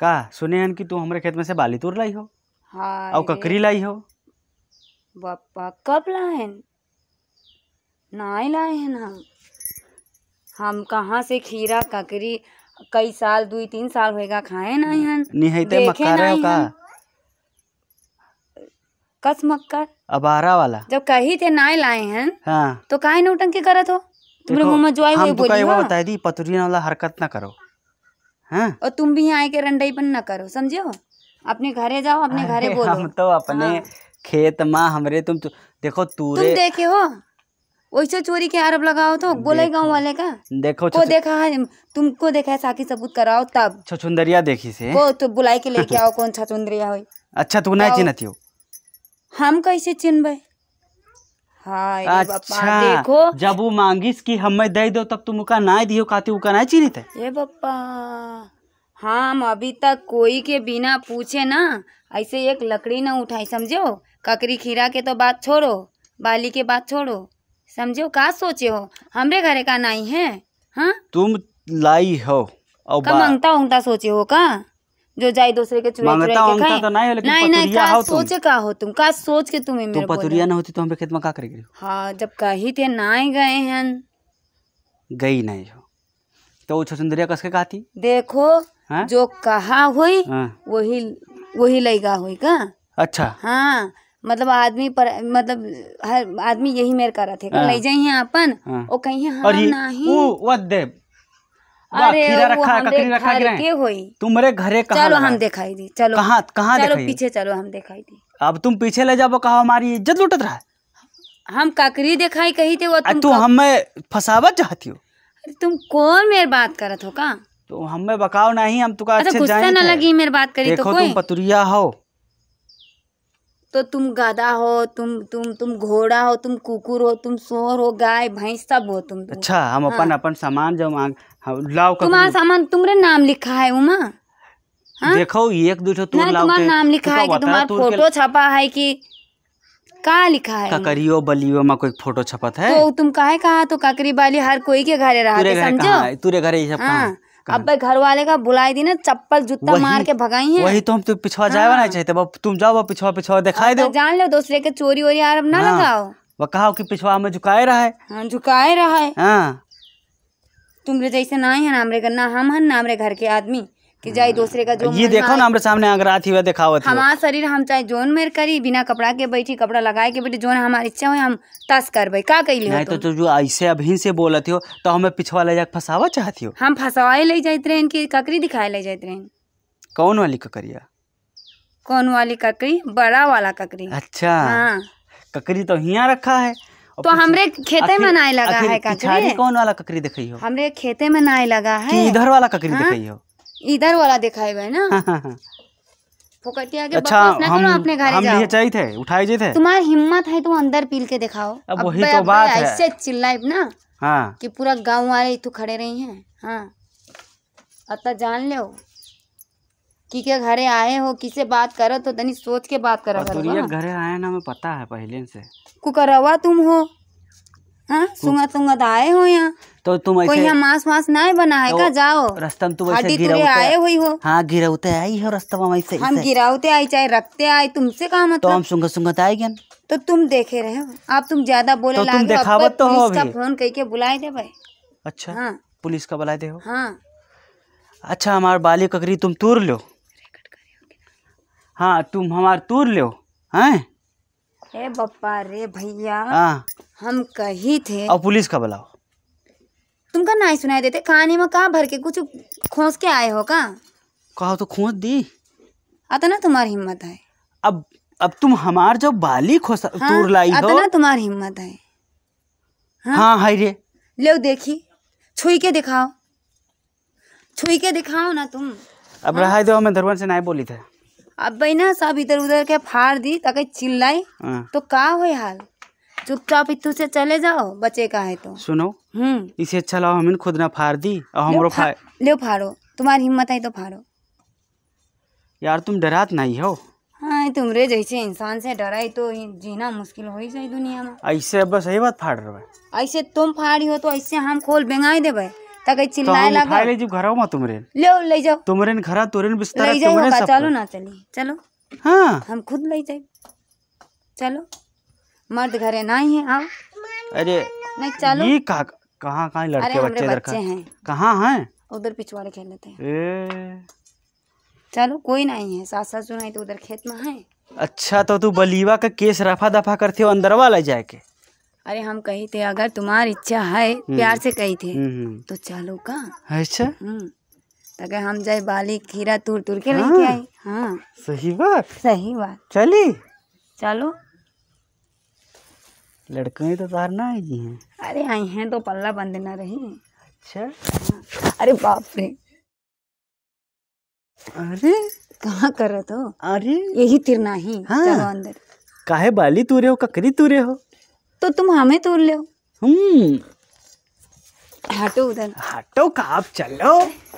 का सुने हैं कि तू हमारे खेत में से बाली तोड़ लाई हो हाँ और ककरी लाई हो बापा कब लाए हैं नाई लाए हैं हम हम कहाँ से खीरा ककरी कई साल दो तीन साल होएगा खाए ना हन तो मक्का रहे हो का कस मक्का अबारा वाला जब कही थे नाई लाए हैं हाँ। तो काहे नौटंकी करत हो तुमरे मुंह में जो जोई होई बोली हम तो कहीं हाँ। बताई दी पतुरिया वाला हरकत ना करो हाँ? और तुम भी यहाँ आके पन न करो समझे हो अपने घरे जाओ अपने घरे बोलो हम तो अपने हाँ। खेत माँ हमरे तुम तु, तो- देखो तूरे तुम देखे हो वैसे चोरी के आरोप लगाओ तो बोले गाँव वाले का देखो को देखा है तुमको देखा है साकी सबूत कराओ तब छछुंदरिया देखी से वो तो बुलाई के लेके आओ कौन छछुंदरिया हो अच्छा तू नहीं चिन्हती हो हम कैसे चिन्ह हाँ अच्छा देखो जब वो मांगिस की हमें दे दो तब तुम का ना दियो काते उका ना चीनी थे ये पप्पा हाँ, हम अभी तक कोई के बिना पूछे ना ऐसे एक लकड़ी ना उठाई समझो ककरी खीरा के तो बात छोड़ो बाली के बात छोड़ो समझो का सोचे हो हमरे घरे का नाई है हा? तुम लाई हो और मंगता उंगता सोचे हो का जो जाए दूसरे के चूहे चूहे के खाए तो नहीं नहीं नहीं का सोचे का हो तुम का सोच के तुम्हें तो पतुरिया ना होती तो हमरे खेत में का करेगी हाँ जब कही थे ना गए हैं गई नहीं हो तो वो छुसुंदरिया कसके कहती देखो हा? जो कहा हुई हाँ। वही वही लगा हुई का अच्छा हाँ मतलब आदमी पर मतलब हर आदमी यही मेरे कर करा थे ले जाइए अपन हाँ। और कहीं हाँ नहीं वो देव अरे रखा ककड़ी रखा के होई तुम्हारे घरे कहां चलो हम दिखाई दी चलो कहां कहां चलो पीछे चलो हम दिखाई दी अब तुम पीछे ले जाओ कहा हमारी इज्जत लुटत रहा हम ककड़ी दिखाई कही थे वो तुम तू हमें फसावा चाहती हो अरे तुम कौन मेरी बात करत हो का तो हमें बकाओ नहीं हम तुका अच्छा, अच्छे जाने ना लगी मेरी बात करी तो कोई तुम पतुरिया हो तो तुम गधा हो तुम तुम तुम घोड़ा हो तुम कुकुर हो तुम सोर हो गाय भैंस सब हो तुम तो। अच्छा हम हाँ। अपन अपन सामान जो मांग लाओ तुम्हारा सामान तुमने नाम लिखा है उमा हाँ? देखो एक दो तुम्हारा नाम लिखा है कि तुम्हारा फोटो छपा है कि कहा लिखा है ककरियो बलियो में कोई फोटो छपत है तो तुम कहा तो ककरी बाली हर कोई के घरे रहा समझो तुरे घरे ये सब कहा हाँ। अब घर वाले का बुलाई दी ना चप्पल जूता मार के भगाई है वही तो हम तो पिछवा जाए हाँ। चाहते तो, तुम जाओ पिछवा पिछवा दिखाई दो जान लो दूसरे के चोरी वोरी यार अब ना हाँ। लगाओ वो कहा कि पिछवा हमें झुकाए रहा है हाँ, झुकाए रहा है हाँ। तुम जैसे ना ही है नामरे हमरे ना हम हन नामरे घर के आदमी कि जाए दूसरे का जो ये देखो ना हमारे सामने अंगरात ही दिखावत हमारा शरीर हम चाहे जोन मेर करी बिना कपड़ा के बैठी कपड़ा लगाए के बैठी जोन हमारी इच्छा हो हम तस कर भाई का कही नहीं तो, तो जो ऐसे अभी से बोलते हो तो हमें पिछवा ले जाकर फसावा चाहती हो हम फसाए ले जात रहे इनकी ककरी दिखाए ले जाते रहे कौन वाली ककरिया कौन वाली ककरी बड़ा वाला ककरी अच्छा हाँ। ककरी तो यहाँ रखा है तो हमरे खेते में नाय लगा है ककरी कौन वाला ककरी दिखाई हो हमरे खेते में नाय लगा है इधर वाला ककरी हाँ। दिखाई हो इधर वाला दिखाए हुए ना हाँ, हाँ, हाँ। के अच्छा हम अपने घर हम लिए चाहिए थे थे तुम्हारी हिम्मत है तुम तो अंदर पील के दिखाओ अब वही तो बात है ऐसे चिल्लाए ना हाँ कि पूरा गांव वाले तो खड़े रही हैं हाँ अतः तो जान ले कि क्या घरे आए हो किसे बात करो तो तनी सोच के बात करो घरे आए ना पता है पहले से कुकर तुम हो हाँ सुंगत सुंगत तो आए हो यहाँ तो तुम ऐसे कोई यहाँ मांस मांस ना बना है तो का जाओ रस्तम तुम ऐसे गिराउते आए हुई हो हाँ गिराउते आई हो रस्तम हम ऐसे हम गिराउते आई चाहे रखते आई तुमसे कहा मतलब तो हम सुंगत मतलब? सुंगत आए गए तो तुम देखे रहे हो आप तुम ज्यादा बोले तो तुम देखावत तो हो अभी फोन करके बुलाए दे भाई अच्छा हाँ पुलिस का बुलाए दे हो हाँ अच्छा हमारे बाली ककरी तुम तूर लो हाँ तुम हमारे तूर लो हैं ए बप्पा रे भैया हाँ। हम कही थे और पुलिस का बुलाओ तुमका नहीं सुनाई देते कहानी में कहा भर के कुछ खोस के आए हो का कहा तो खोस दी आता ना तुम्हारी हिम्मत है अब अब तुम हमार जो बाली खोस हाँ, लाई हो ना तुम्हारी हिम्मत है हाँ, हाय रे ले देखी छुई के दिखाओ छुई के दिखाओ ना तुम अब हाँ? रहा दो तो हमें धरवन से नहीं बोली था अब बहना सब इधर उधर के फाड़ दी तक चिल्लाई हाँ। तो का हो हाल चुपचाप इतु से चले जाओ बचे का है तो सुनो हम्म इसे अच्छा लाओ खुद ना फाड़ दी और हमरो फा... फाड़ो तुम्हारी हिम्मत है तो फाड़ो यार तुम डरात नहीं हो हाँ तुमरे तो जैसे इंसान से डराई तो जीना मुश्किल हो ही जाए दुनिया में ऐसे अब सही बात फाड़ रहे ऐसे तुम फाड़ी हो तो ऐसे हम खोल बेंगाई देवे तक चिल्लाए तुमरे ले ले जाओ तुमरे बिस्तर चलो ना चली चलो हम खुद ले जाए चलो मर्द घरे है आओ अरे नहीं चलो ये लड़के बच्चे हैं हैं उधर पिछवाड़े चलो कोई नहीं है सास ससुर नहीं तो उधर खेत में है अच्छा तो तू बलीवा का केस रफा दफा करते हो अंदरवा ले जाके अरे हम कही थे अगर तुम्हारी इच्छा है हम्म। प्यार से कही थे हम्म, हम्म। तो चलो का अच्छा तगे तो हम जाए बाली खीरा तुर तुर के लेके हाँ। आए हाँ सही बात सही बात चली चलो लड़के तो तार ना आई हैं अरे आई हैं तो पल्ला बंद ना रही अच्छा हाँ। अरे बाप रे अरे कहाँ कर रहे तो अरे यही तिरना ही हाँ। अंदर काहे बाली तुरे हो ककरी तुरे हो तो तुम हमें तोड़ लो हम्म हटो उधर हटो का आप चलो